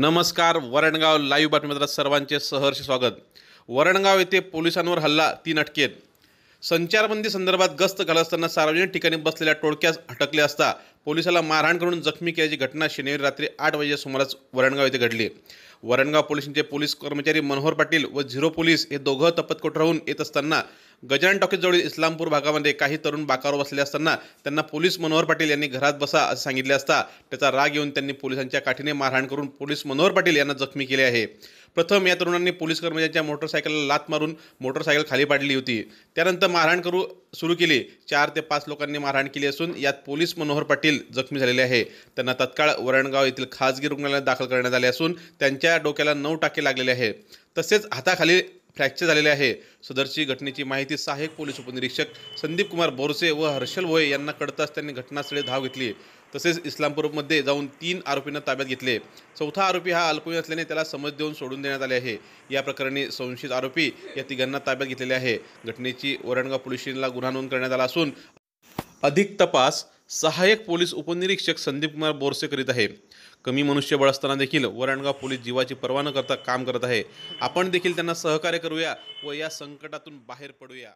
नमस्कार वरणगाव लाईव्ह बातमीपत्रात सर्वांचे सहर्ष स्वागत वरणगाव येथे पोलिसांवर हल्ला तीन अटकेत संचारबंदी संदर्भात गस्त घाल असताना सार्वजनिक ठिकाणी बसलेल्या टोळक्यास अटकले असता पोलिसाला मारहाण करून जखमी केल्याची घटना शनिवारी रात्री आठ वाजे सुमारास वरणगाव येथे घडली वरणगाव पोलिसांचे पोलीस कर्मचारी मनोहर पाटील व झिरो पोलीस हे दोघं तपतकोट राहून येत असताना गजानन टॉकीजवळील इस्लामपूर भागामध्ये काही तरुण बाकावर बसले असताना त्यांना पोलीस मनोहर पाटील यांनी घरात बसा असं सांगितले असता त्याचा राग येऊन त्यांनी पोलिसांच्या काठीने मारहाण करून पोलीस मनोहर पाटील यांना जखमी केले आहे प्रथम या तरुणांनी पोलीस कर्मचाऱ्यांच्या मोटरसायकलला लात मारून मोटरसायकल खाली पाडली होती त्यानंतर मारहाण करू सुरू केली चार ते पाच लोकांनी मारहाण केली असून यात पोलीस मनोहर पाटील जखमी झालेले आहे त्यांना तत्काळ वरणगाव येथील खासगी रुग्णालयात दाखल करण्यात आले असून त्यांच्या डोक्याला नऊ टाके लागलेले आहे तसेच हाताखाली फ्रॅक्चर झालेले आहे सदरची घटनेची माहिती सहाय्यक पोलीस उपनिरीक्षक संदीप कुमार बोरसे व हर्षल भोये यांना कळताच त्यांनी घटनास्थळी धाव घेतली तसेच इस्लामपूरमध्ये जाऊन तीन आरोपींना ताब्यात घेतले चौथा आरोपी हा अल्पवयीन असल्याने त्याला समज देऊन सोडून देण्यात आले आहे या प्रकरणी संशयित आरोपी या तिघांना ताब्यात घेतलेले आहे घटनेची वरणगाव पोलिसला गुन्हा नोंद करण्यात आला असून अधिक तपास सहाय्यक पोलीस उपनिरीक्षक संदीप कुमार बोरसे करीत आहे कमी मनुष्यबळ असताना देखील वरणगाव पोलीस जीवाची पर्वा न करता काम करत आहे आपण देखील त्यांना सहकार्य करूया व या संकटातून बाहेर पडूया